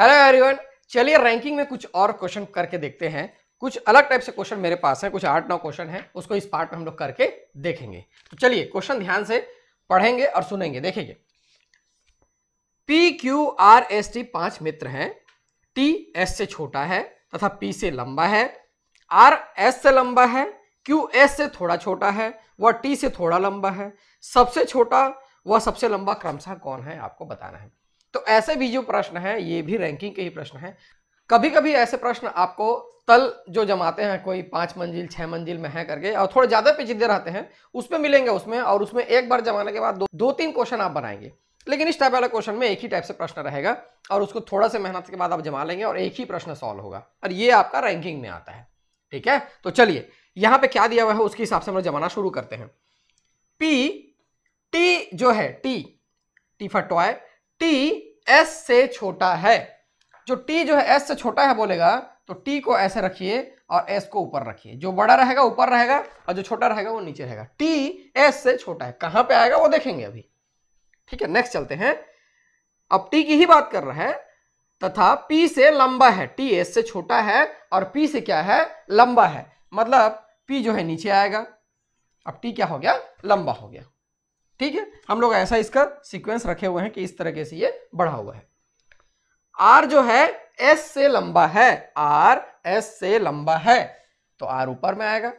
Hello everyone चलिए ranking में कुछ और क्वेश्चन करके देखते हैं कुछ अलग टाइप से क्वेश्चन मेरे पास है कुछ आठ नौ क्वेश्चन है उसको इस पार्ट में हम लोग करके देखेंगे तो चलिए क्वेश्चन ध्यान से पढ़ेंगे और सुनेंगे देखेंगे P Q R S T पांच मित्र हैं टी एस से छोटा है तथा पी से लंबा है आर एस से लंबा है क्यू एस से थोड़ा छोटा है वह टी से थोड़ा लंबा है सबसे छोटा वह सबसे लंबा क्रमशः कौन है आपको बताना है तो ऐसे भी जो प्रश्न है ये भी रैंकिंग के ही प्रश्न है कभी कभी ऐसे प्रश्न आपको तल जो जमाते हैं कोई पाँच मंजिल छः मंजिल में है करके और थोड़े ज़्यादा पेचीदे रहते हैं उसमें मिलेंगे उसमें और उसमें एक बार जमाने के बाद दो, दो तीन क्वेश्चन आप बनाएंगे लेकिन इस टाइप वाला क्वेश्चन में एक ही टाइप से प्रश्न रहेगा और उसको थोड़ा से मेहनत के बाद आप जमा लेंगे और एक ही प्रश्न सॉल्व होगा और ये आपका रैंकिंग में आता है ठीक है तो चलिए यहाँ पे क्या दिया हुआ है उसके हिसाब से हम लोग जमाना शुरू करते हैं पी टी जो है T T for toy T S से छोटा है जो टी जो है एस से छोटा है बोलेगा तो टी को ऐसे रखिए और एस को ऊपर रखिए जो बड़ा रहेगा ऊपर रहेगा और जो छोटा रहेगा वो नीचे रहेगा टी एस से छोटा है कहां पे आएगा वो देखेंगे अभी ठीक है नेक्स्ट चलते हैं अब टी की ही बात कर रहे हैं तथा पी से लंबा है टी एस से छोटा है और पी से क्या है लंबा है मतलब पी जो है नीचे आएगा अब टी क्या हो गया लंबा हो गया ठीक है हम लोग ऐसा इसका सीक्वेंस रखे हुए हैं कि इस तरीके से ये बढ़ा हुआ है आर जो है एस से लंबा है आर एस से लंबा है तो आर ऊपर में आएगा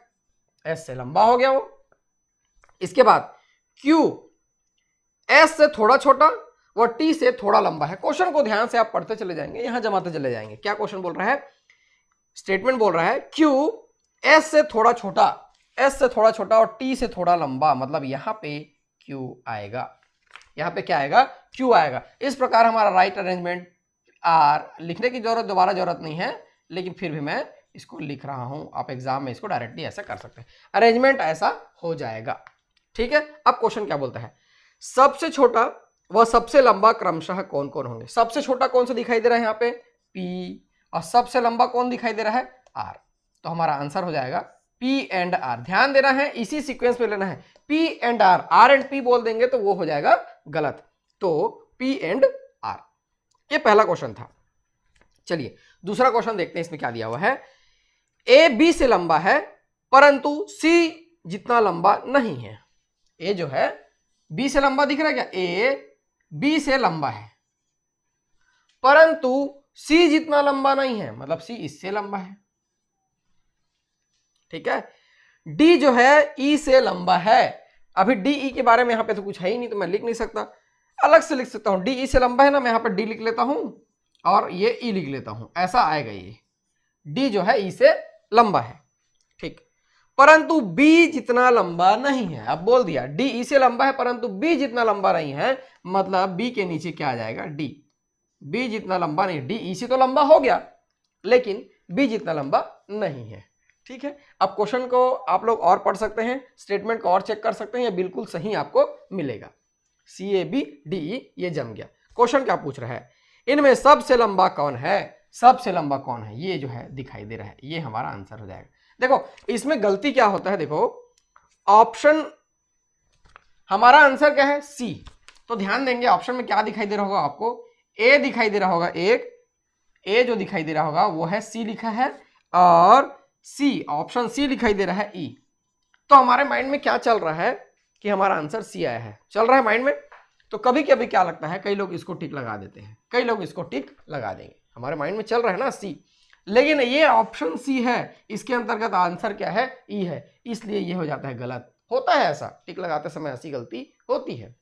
एस से लंबा हो गया वो इसके बाद क्यू एस से थोड़ा छोटा वो टी से थोड़ा लंबा है क्वेश्चन को ध्यान से आप पढ़ते चले जाएंगे यहां जमाते चले जाएंगे क्या क्वेश्चन बोल रहा है स्टेटमेंट बोल रहा है क्यू एस से थोड़ा छोटा एस से थोड़ा छोटा और टी से थोड़ा लंबा मतलब यहां पे क्यू आएगा यहाँ पे क्या आएगा क्यू आएगा इस प्रकार हमारा राइट अरेंजमेंट आर लिखने की जरूरत दोबारा जरूरत नहीं है लेकिन फिर भी मैं इसको लिख रहा हूं आप एग्जाम में इसको डायरेक्टली ऐसा कर सकते हैं अरेंजमेंट ऐसा हो जाएगा ठीक है अब क्वेश्चन क्या बोलता है सबसे छोटा वह सबसे लंबा क्रमशः कौन कौन होंगे सबसे छोटा कौन सा दिखाई दे रहा है यहाँ पे पी और सबसे लंबा कौन दिखाई दे रहा है आर तो हमारा आंसर हो जाएगा पी एंड आर ध्यान देना है इसी सीक्वेंस में लेना है P and R R and P बोल देंगे तो वो हो जाएगा गलत तो पी एंड आर ये पहला क्वेश्चन था चलिए दूसरा क्वेश्चन देखते हैं इसमें क्या दिया हुआ है ए बी से लंबा है परंतु सी जितना लंबा नहीं है ए जो है बी से लंबा दिख रहा है क्या ए बी से लंबा है परंतु सी जितना लंबा नहीं है मतलब सी इससे लंबा है ठीक है डी जो है ई e से लंबा है अभी डी ई e के बारे में यहां पे तो कुछ है ही नहीं तो मैं लिख नहीं सकता अलग से लिख सकता हूं डी ई e से लंबा है ना मैं यहां पर डी लिख लेता हूं और ये ई लिख लेता हूं ऐसा आएगा ये डी जो है ई से लंबा है ठीक परंतु बी जितना लंबा नहीं है अब बोल दिया डी ई से लंबा है परंतु बी जितना लंबा नहीं है मतलब बी के नीचे क्या आ जाएगा डी बी जितना लंबा नहीं डी ई से तो लंबा हो गया लेकिन बी जितना लंबा नहीं है ठीक है अब क्वेश्चन को आप लोग और पढ़ सकते हैं स्टेटमेंट को और चेक कर सकते हैं ये बिल्कुल सही आपको मिलेगा सी ए बी डी ये जम गया क्वेश्चन क्या पूछ रहा है इनमें सबसे लंबा कौन है सबसे लंबा कौन है ये जो है दिखाई दे रहा है ये हमारा आंसर हो जाएगा देखो इसमें गलती क्या होता है देखो ऑप्शन हमारा आंसर क्या है सी तो ध्यान देंगे ऑप्शन में क्या दिखाई दे रहा होगा आपको ए दिखाई दे रहा होगा एक ए जो दिखाई दे रहा होगा वो है सी लिखा है और सी ऑप्शन सी दिखाई दे रहा है ई e. तो हमारे माइंड में क्या चल रहा है कि हमारा आंसर सी आया है चल रहा है माइंड में तो कभी कभी क्या लगता है कई लोग इसको टिक लगा देते हैं कई लोग इसको टिक लगा देंगे हमारे माइंड में चल रहा है ना सी लेकिन ये ऑप्शन सी है इसके अंतर्गत आंसर क्या है ई e है इसलिए ये हो जाता है गलत होता है ऐसा टिक लगाते समय ऐसी गलती होती है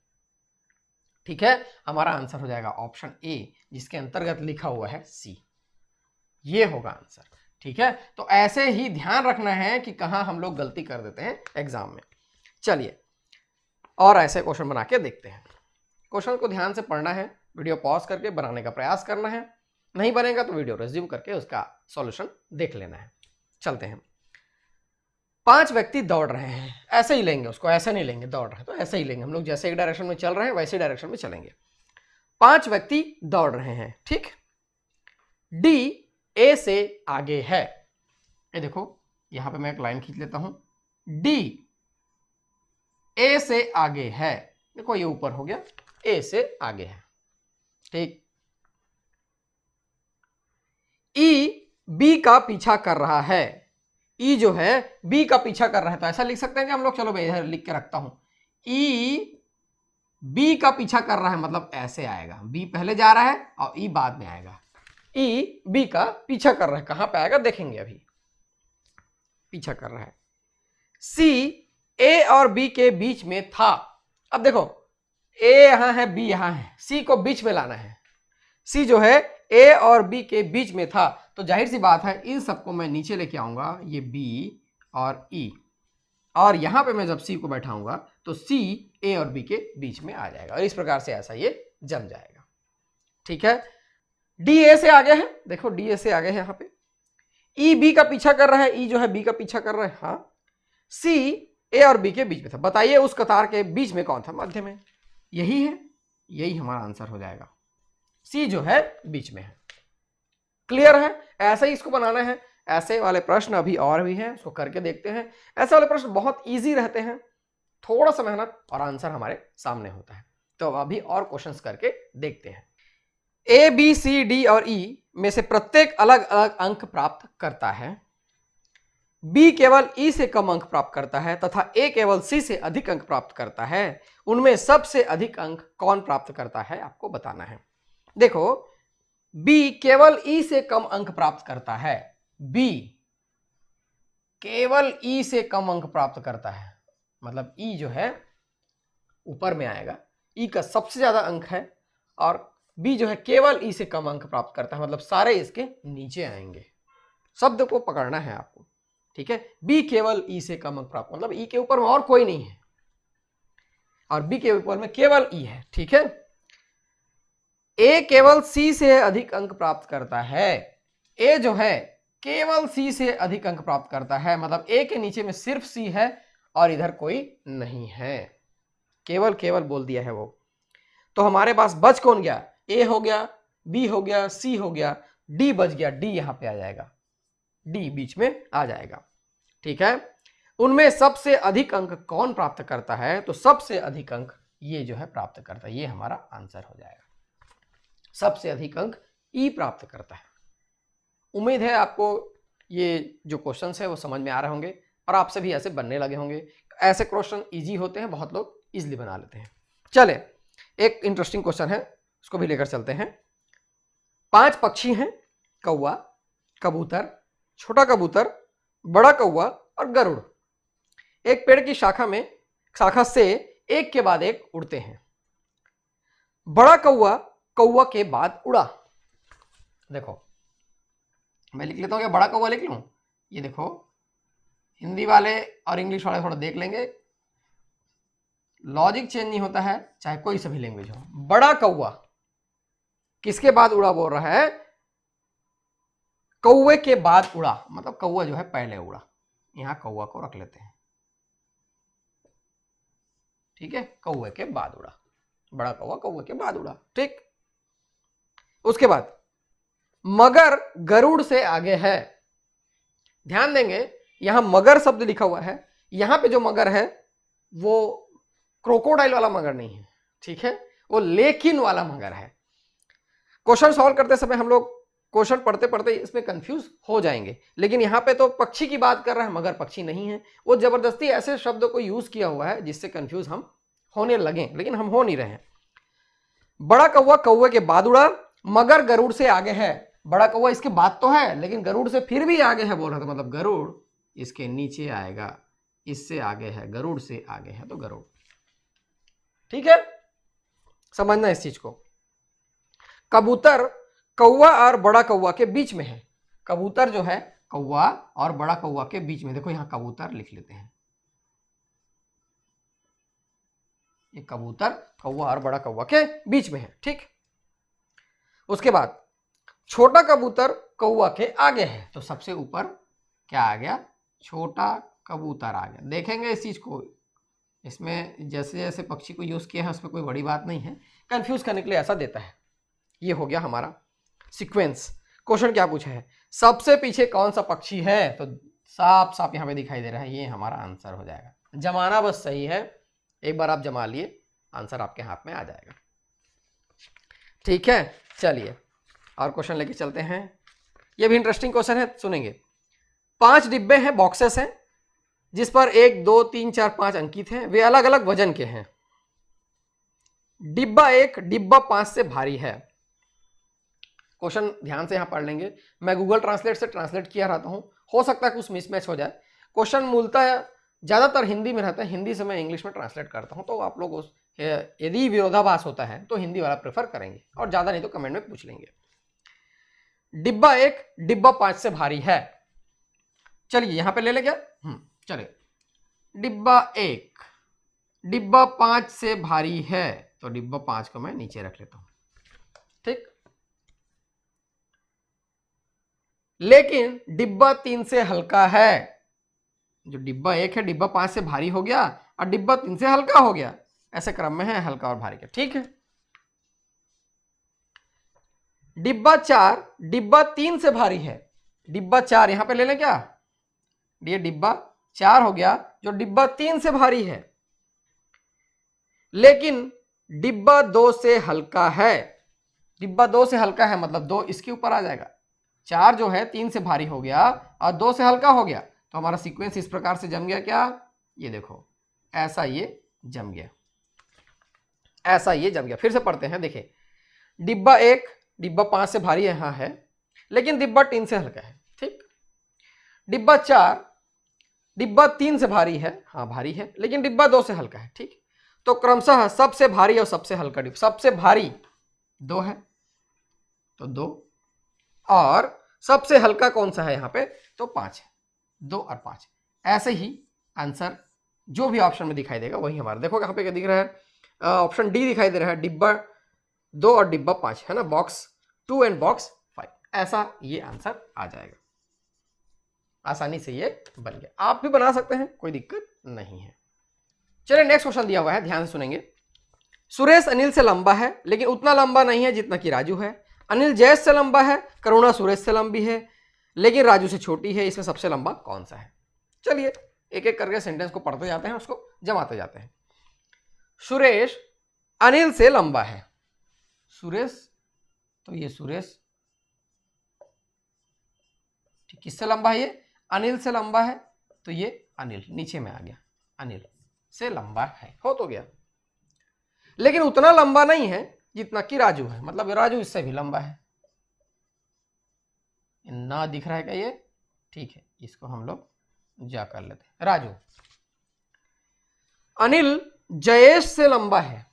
ठीक है हमारा आंसर हो जाएगा ऑप्शन ए जिसके अंतर्गत लिखा हुआ है सी ये होगा आंसर ठीक है तो ऐसे ही ध्यान रखना है कि कहाँ हम लोग गलती कर देते हैं एग्जाम में चलिए और ऐसे क्वेश्चन बना के देखते हैं क्वेश्चन को ध्यान से पढ़ना है वीडियो पॉज करके बनाने का प्रयास करना है नहीं बनेगा तो वीडियो रिज्यूम करके उसका सॉल्यूशन देख लेना है चलते हैं पांच व्यक्ति दौड़ रहे हैं ऐसे ही लेंगे उसको ऐसे नहीं लेंगे दौड़ रहे तो ऐसे ही लेंगे हम लोग जैसे एक डायरेक्शन में चल रहे हैं वैसे डायरेक्शन में चलेंगे पांच व्यक्ति दौड़ रहे हैं ठीक डी ए से आगे है ये देखो यहां पे मैं एक लाइन खींच लेता हूं डी ए से आगे है देखो ये ऊपर हो गया ए से आगे है ठीक ई e बी का पीछा कर रहा है ई e जो है बी का पीछा कर रहा है तो ऐसा लिख सकते हैं कि हम लोग चलो मैं इधर लिख के रखता हूं ई e बी का पीछा कर रहा है मतलब ऐसे आएगा बी पहले जा रहा है और ई बाद में आएगा ई e, बी का पीछा कर रहा है कहां पे आएगा देखेंगे अभी पीछा कर रहा है सी ए और बी के बीच में था अब देखो ए यहां है बी यहां है सी को बीच में लाना है सी जो है ए और बी के बीच में था तो जाहिर सी बात है इन सबको मैं नीचे लेके आऊंगा ये बी और ई e। और यहां पे मैं जब सी को बैठाऊंगा तो सी ए और बी के बीच में आ जाएगा और इस प्रकार से ऐसा ये जम जाएगा ठीक है डी ए से आगे है देखो डी ए से आगे है यहाँ पे ई बी का पीछा कर रहा है ई e जो है बी का पीछा कर रहा है हाँ सी ए और बी के बीच में था बताइए उस कतार के बीच में कौन था मध्य में यही है यही हमारा आंसर हो जाएगा सी जो है बीच में है क्लियर है ऐसे ही इसको बनाना है ऐसे वाले प्रश्न अभी और भी हैं उसको करके देखते हैं ऐसे वाले प्रश्न बहुत ईजी रहते हैं थोड़ा सा मेहनत और आंसर हमारे सामने होता है तो अभी और क्वेश्चन करके देखते हैं ए बी सी डी और ई e में से प्रत्येक अलग अलग अंक प्राप्त करता है बी केवल ई e से कम अंक प्राप्त करता है तथा ए केवल सी से अधिक अंक प्राप्त करता है उनमें सबसे अधिक अंक कौन प्राप्त करता है आपको बताना है देखो बी केवल ई e से कम अंक प्राप्त करता है बी केवल ई e से कम अंक प्राप्त करता है मतलब ई e जो है ऊपर में आएगा ई e का सबसे ज्यादा अंक है और बी जो है केवल ई से कम अंक प्राप्त करता है मतलब सारे इसके नीचे आएंगे शब्द को पकड़ना है आपको ठीक है बी केवल ई से कम अंक प्राप्त मतलब ई के ऊपर में और कोई नहीं है और बी के ऊपर में केवल ई है ठीक है ए केवल सी से अधिक अंक प्राप्त करता है ए जो है केवल सी से अधिक अंक प्राप्त करता है मतलब ए के नीचे में सिर्फ सी है और इधर कोई नहीं है केवल केवल बोल दिया है वो तो हमारे पास बच कौन गया ए हो गया बी हो गया सी हो गया डी बच गया डी यहां पे आ जाएगा डी बीच में आ जाएगा ठीक है उनमें सबसे अधिक अंक कौन प्राप्त करता है तो सबसे अधिक अंक ये जो है प्राप्त करता है ये हमारा आंसर हो जाएगा सबसे अधिक अंक ई e प्राप्त करता है उम्मीद है आपको ये जो क्वेश्चन है वो समझ में आ रहे होंगे और आपसे भी ऐसे बनने लगे होंगे ऐसे क्वेश्चन इजी होते हैं बहुत लोग इजली बना लेते हैं चले एक इंटरेस्टिंग क्वेश्चन है उसको भी लेकर चलते हैं पांच पक्षी हैं कौआ कबूतर छोटा कबूतर बड़ा कौआ और गरुड़ एक पेड़ की शाखा में शाखा से एक के बाद एक उड़ते हैं बड़ा कौआ कौआ के बाद उड़ा देखो मैं लिख लेता हूं क्या बड़ा कौआ लिख लू ये देखो हिंदी वाले और इंग्लिश वाले थोड़ा देख लेंगे लॉजिक चेंज नहीं होता है चाहे कोई सभी लैंग्वेज हो बड़ा कौआ किसके बाद उड़ा बोल रहा है कौए के बाद उड़ा मतलब कौआ जो है पहले उड़ा यहां कौआ को रख लेते हैं ठीक है कौए के बाद उड़ा बड़ा कौआ कौए के बाद उड़ा ठीक उसके बाद मगर गरुड़ से आगे है ध्यान देंगे यहां मगर शब्द लिखा हुआ है यहां पे जो मगर है वो क्रोकोडाइल वाला मगर नहीं है ठीक है वो लेकिन वाला मगर है क्वेश्चन सॉल्व करते समय हम लोग क्वेश्चन पढ़ते पढ़ते इसमें कंफ्यूज हो जाएंगे लेकिन यहाँ पे तो पक्षी की बात कर रहे हैं मगर पक्षी नहीं है वो जबरदस्ती ऐसे शब्द को यूज किया हुआ है जिससे कंफ्यूज हम होने लगे लेकिन हम हो नहीं रहे बड़ा कौआ कौए के बाद उड़ा मगर गरुड़ से आगे है बड़ा कौआ इसके बाद तो है लेकिन गरुड़ से फिर भी आगे है बोल रहा था मतलब गरुड़ इसके नीचे आएगा इससे आगे है गरुड़ से आगे है तो गरुड़ ठीक है समझना इस चीज को कबूतर कौवा और बड़ा कौवा के बीच में है कबूतर जो है कौवा और बड़ा कौवा के बीच में देखो यहां कबूतर लिख लेते हैं ये कबूतर कौवा और बड़ा कौवा के बीच में है ठीक उसके बाद छोटा कबूतर कौवा के आगे है तो सबसे ऊपर क्या आ गया छोटा कबूतर आ गया देखेंगे इस चीज को इसमें जैसे जैसे पक्षी को यूज किया है उसमें कोई बड़ी बात नहीं है कंफ्यूज करने के लिए ऐसा देता है ये हो गया हमारा सिक्वेंस क्वेश्चन क्या पूछा है सबसे पीछे कौन सा पक्षी है तो साफ साफ यहाँ पे दिखाई दे रहा है ये हमारा आंसर हो जाएगा जमाना बस सही है एक बार आप जमा लिए आंसर आपके हाथ में आ जाएगा ठीक है चलिए और क्वेश्चन लेके चलते हैं ये भी इंटरेस्टिंग क्वेश्चन है सुनेंगे पांच डिब्बे हैं बॉक्सेस हैं जिस पर एक दो तीन चार पांच अंकित हैं वे अलग अलग वजन के हैं डिब्बा एक डिब्बा पांच से भारी है क्वेश्चन ध्यान से यहाँ पढ़ लेंगे मैं गूगल ट्रांसलेट से ट्रांसलेट किया रहता हूँ हो सकता है कुछ मिसमैच हो जाए क्वेश्चन मूलतः ज़्यादातर हिंदी में रहता है हिंदी से मैं इंग्लिश में ट्रांसलेट करता हूँ तो आप लोग उस यदि विरोधाभास होता है तो हिंदी वाला प्रेफर करेंगे और ज़्यादा नहीं तो कमेंट में पूछ लेंगे डिब्बा एक डिब्बा पाँच से भारी है चलिए यहाँ पे ले लेंगे क्या हम्म, चलिए डिब्बा एक डिब्बा पाँच से भारी है तो डिब्बा पाँच को मैं नीचे रख लेता हूँ ठीक लेकिन डिब्बा तीन से हल्का है जो डिब्बा एक है डिब्बा पांच से भारी हो गया और डिब्बा तीन से हल्का हो गया ऐसे क्रम में है हल्का और भारी का ठीक है डिब्बा चार डिब्बा तीन से भारी है डिब्बा चार यहां पे ले लें क्या ये डिब्बा चार हो गया जो डिब्बा तीन से भारी है लेकिन डिब्बा दो से हल्का है डिब्बा दो से हल्का है मतलब दो इसके ऊपर आ जाएगा चार जो है तीन से भारी हो गया और दो से हल्का हो गया तो हमारा सीक्वेंस इस प्रकार से जम गया क्या ये देखो ऐसा ये जम गया ऐसा ये जम गया फिर से पढ़ते हैं देखे डिब्बा एक डिब्बा पांच से भारी यहां है लेकिन डिब्बा तीन से हल्का है ठीक डिब्बा चार डिब्बा तीन से भारी है हाँ भारी है लेकिन डिब्बा दो से हल्का है ठीक तो क्रमशः सबसे भारी और सबसे हल्का डिब्बा सबसे भारी दो है तो दो और सबसे हल्का कौन सा है यहाँ पे तो पाँच है दो और पाँच ऐसे ही आंसर जो भी ऑप्शन में दिखाई देगा वही हमारा देखो यहां पे क्या दिख रहा है ऑप्शन डी दिखाई दे रहा है डिब्बा दो और डिब्बा पाँच है ना box two and box five ऐसा ये आंसर आ जाएगा आसानी से ये बन गया आप भी बना सकते हैं कोई दिक्कत नहीं है चलिए नेक्स्ट क्वेश्चन दिया हुआ है ध्यान से सुनेंगे सुरेश अनिल से लंबा है लेकिन उतना लंबा नहीं है जितना कि राजू है अनिल जैस से लंबा है करुणा सुरेश से लंबी है लेकिन राजू से छोटी है इसमें सबसे लंबा कौन सा है चलिए एक एक करके सेंटेंस को पढ़ते जाते हैं उसको जमाते जाते हैं सुरेश अनिल से लंबा है सुरेश तो ये सुरेश किससे लंबा है ये अनिल से लंबा है तो ये अनिल नीचे में आ गया अनिल से लंबा है हो तो गया लेकिन उतना लंबा नहीं है जितना कि राजू है मतलब राजू इससे भी लंबा है ना दिख रहा है क्या ये ठीक है इसको हम लोग जा कर लेते हैं राजू अनिल जयेश से लंबा है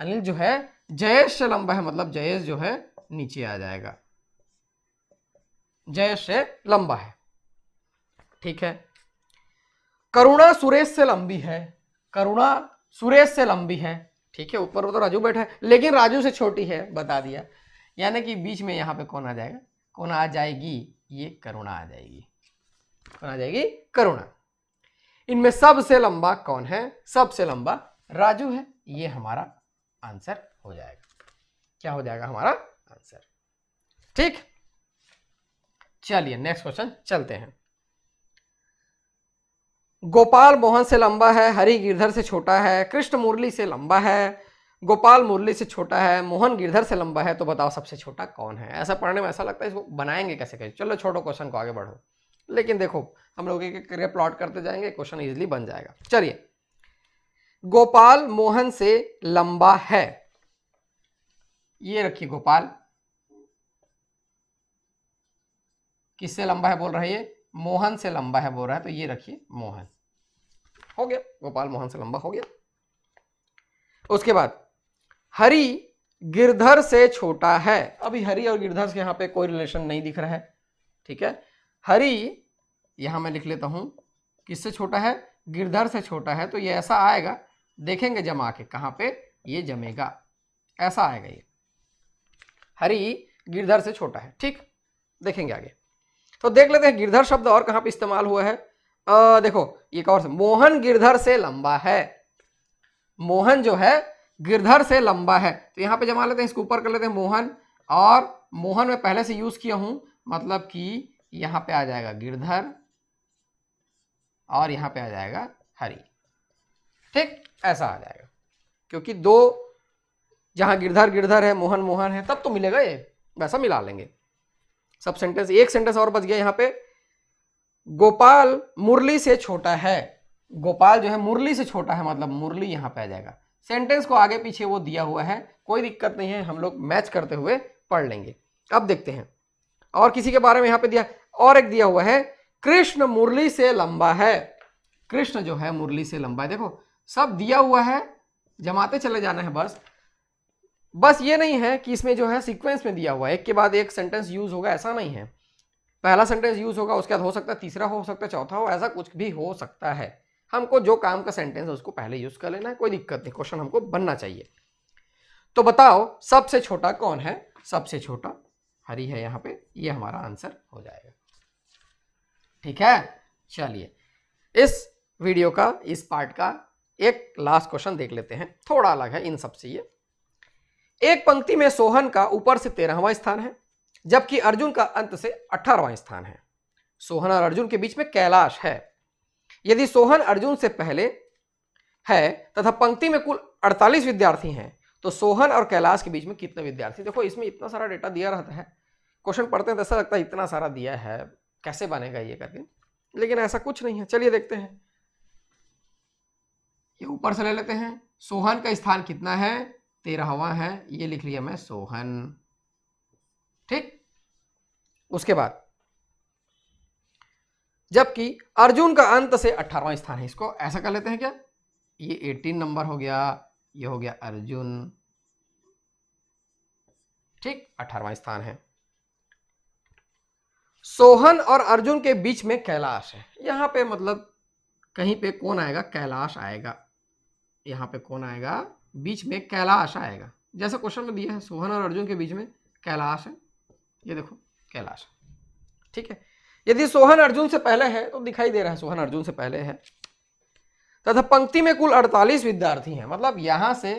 अनिल जो है जयेश से लंबा है मतलब जयेश जो है नीचे आ जाएगा जयेश से लंबा है ठीक है करुणा सुरेश से लंबी है करुणा सुरेश से लंबी है ठीक है ऊपर तो राजू बैठा है लेकिन राजू से छोटी है बता दिया यानी कि बीच में यहाँ पे कौन आ जाएगा कौन आ जाएगी ये करुणा आ जाएगी कौन आ जाएगी करुणा इनमें सबसे लंबा कौन है सबसे लंबा राजू है ये हमारा आंसर हो जाएगा क्या हो जाएगा हमारा आंसर ठीक चलिए नेक्स्ट क्वेश्चन चलते हैं गोपाल मोहन से लंबा है हरि गिरधर से छोटा है कृष्ण मुरली से लंबा है गोपाल मुरली से छोटा है मोहन गिरधर से लंबा है तो बताओ सबसे छोटा कौन है ऐसा पढ़ने में ऐसा लगता है इसको बनाएंगे कैसे कैसे चलो छोटो क्वेश्चन को आगे बढ़ो लेकिन देखो हम लोग एक एक प्लॉट करते जाएंगे क्वेश्चन इजिली बन जाएगा चलिए गोपाल मोहन से लंबा है ये रखिए गोपाल किससे लंबा है बोल रहा है मोहन से लंबा है बोल रहा है तो ये रखिए मोहन हो गया गोपाल मोहन से लंबा हो गया उसके बाद हरि गिरधर से छोटा है अभी हरि और गिरधर से यहां पे कोई रिलेशन नहीं दिख रहा है ठीक है हरि यहां मैं लिख लेता हूं किससे छोटा है गिरधर से छोटा है तो ये ऐसा आएगा देखेंगे जमा के कहां पे ये जमेगा ऐसा आएगा ये हरि गिरधर से छोटा है ठीक देखेंगे आगे तो देख लेते हैं गिरधर शब्द और कहां पे इस्तेमाल हुआ है आ, देखो एक और मोहन गिरधर से लंबा है मोहन जो है गिरधर से लंबा है तो यहां पे जमा लेते हैं इसको ऊपर कर लेते हैं मोहन और मोहन में पहले से यूज किया हूं मतलब कि यहां पे आ जाएगा गिरधर और यहां पे आ जाएगा हरी ठीक ऐसा आ जाएगा क्योंकि दो जहां गिरधर गिरधर है मोहन मोहन है तब तो मिलेगा ये वैसा मिला लेंगे सब सेंटेंस एक सेंटेंस और बच गया यहाँ पे गोपाल मुरली से छोटा है गोपाल जो है मुरली से छोटा है मतलब मुरली यहाँ पे आ जाएगा सेंटेंस को आगे पीछे वो दिया हुआ है कोई दिक्कत नहीं है हम लोग मैच करते हुए पढ़ लेंगे अब देखते हैं और किसी के बारे में यहां पे दिया और एक दिया हुआ है कृष्ण मुरली से लंबा है कृष्ण जो है मुरली से लंबा है देखो सब दिया हुआ है जमाते चले जाना है बस बस ये नहीं है कि इसमें जो है सीक्वेंस में दिया हुआ है एक के बाद एक सेंटेंस यूज होगा ऐसा नहीं है पहला सेंटेंस यूज होगा उसके बाद हो सकता है तीसरा हो सकता है चौथा हो ऐसा कुछ भी हो सकता है हमको जो काम का सेंटेंस है उसको पहले यूज कर लेना है कोई दिक्कत नहीं क्वेश्चन हमको बनना चाहिए तो बताओ सबसे छोटा कौन है सबसे छोटा हरी है यहाँ पे ये हमारा आंसर हो जाएगा ठीक है चलिए इस वीडियो का इस पार्ट का एक लास्ट क्वेश्चन देख लेते हैं थोड़ा अलग है इन सबसे ये एक पंक्ति में सोहन का ऊपर से तेरहवां स्थान है जबकि अर्जुन का अंत से अठारहवां स्थान है सोहन और अर्जुन के बीच में कैलाश है यदि सोहन अर्जुन से पहले है तथा पंक्ति में कुल 48 विद्यार्थी हैं तो सोहन और कैलाश के बीच में कितने विद्यार्थी देखो इसमें इतना सारा डेटा दिया रहता है क्वेश्चन पढ़ते हैं तो ऐसा लगता है इतना सारा दिया है कैसे बनेगा ये करके लेकिन ऐसा कुछ नहीं है चलिए देखते हैं ये ऊपर से ले लेते हैं सोहन का स्थान कितना है तेरहवा है ये लिख लिया मैं सोहन ठीक उसके बाद जबकि अर्जुन का अंत से अठारवा स्थान है इसको ऐसा कर लेते हैं क्या ये एटीन नंबर हो गया ये हो गया अर्जुन ठीक अठारवा स्थान है सोहन और अर्जुन के बीच में कैलाश है यहां पे मतलब कहीं पे कौन आएगा कैलाश आएगा यहां पे कौन आएगा बीच में कैलाश आएगा जैसा क्वेश्चन में दिया है सोहन और अर्जुन के बीच में कैलाश है ये देखो कैलाश ठीक है यदि सोहन अर्जुन से पहले है तो दिखाई दे रहा है सोहन अर्जुन से पहले है तथा पंक्ति में कुल 48 विद्यार्थी हैं मतलब यहां से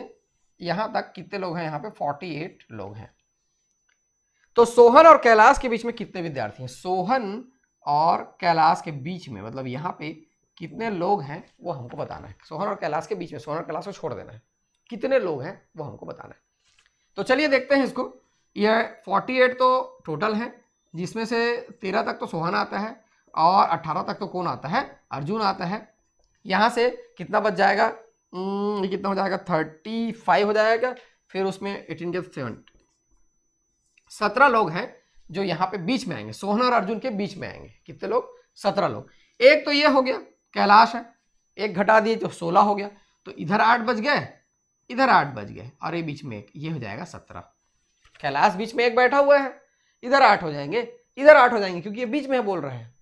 यहां तक कितने लोग हैं यहां पे 48 लोग हैं तो सोहन और कैलाश के बीच में कितने विद्यार्थी हैं सोहन और कैलाश के बीच में मतलब यहां पे कितने लोग हैं वो हमको बताना है सोहन और कैलाश के बीच में सोहन और कैलाश को छोड़ देना है कितने लोग हैं वो हमको बताना है तो चलिए देखते हैं इसको यह 48 तो टोटल है जिसमें से 13 तक तो सोहन आता है और 18 तक तो कौन आता है अर्जुन आता है यहाँ से कितना बच जाएगा न, हम्म, कितना हो जाएगा 35 हो जाएगा फिर उसमें एटीन के सेवन सत्रह लोग हैं जो यहाँ पे बीच में आएंगे सोहन और अर्जुन के बीच में आएंगे कितने लोग सत्रह लोग एक तो ये हो गया कैलाश है एक घटा दिए तो सोलह हो गया तो इधर आठ बज गए इधर आठ बज गए और ये बीच में एक ये हो जाएगा सत्रह कैलाश बीच में एक बैठा हुआ है इधर आठ हो जाएंगे इधर आठ हो जाएंगे क्योंकि ये बीच में बोल रहे हैं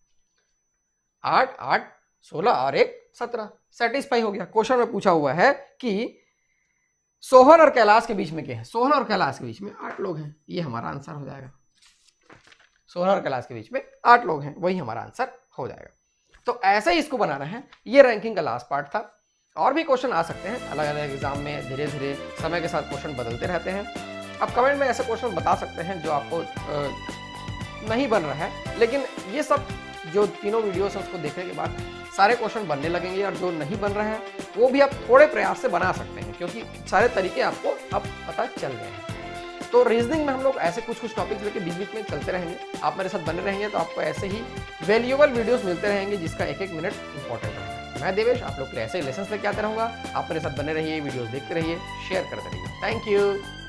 आठ आठ सोलह और एक सत्रह सेटिस्फाई हो गया क्वेश्चन में पूछा हुआ है कि सोहन और कैलाश के बीच में क्या है सोहन और कैलाश के बीच में आठ लोग हैं ये हमारा आंसर हो जाएगा सोहन और कैलाश के बीच में आठ लोग हैं वही हमारा आंसर हो जाएगा तो ऐसे ही इसको बनाना है ये रैंकिंग का लास्ट पार्ट था और भी क्वेश्चन आ सकते हैं अलग अलग एग्जाम में धीरे धीरे समय के साथ क्वेश्चन बदलते रहते हैं आप कमेंट में ऐसे क्वेश्चन बता सकते हैं जो आपको नहीं बन रहा है लेकिन ये सब जो तीनों वीडियोस हैं उसको देखने के बाद सारे क्वेश्चन बनने लगेंगे और जो नहीं बन रहे हैं वो भी आप थोड़े प्रयास से बना सकते हैं क्योंकि सारे तरीके आपको अब पता चल गए हैं तो रीजनिंग में हम लोग ऐसे कुछ कुछ टॉपिक्स लेके बीच बीच में चलते रहेंगे आप मेरे साथ बने रहेंगे तो आपको ऐसे ही वैल्यूएबल वीडियोस मिलते रहेंगे जिसका एक एक मिनट इंपॉर्टेंट रहेगा मैं देवेश आप लोग के ऐसे लेसन लेके आता रहूंगा आप मेरे साथ बने रहिए वीडियोस देखते रहिए शेयर करते रहिए थैंक यू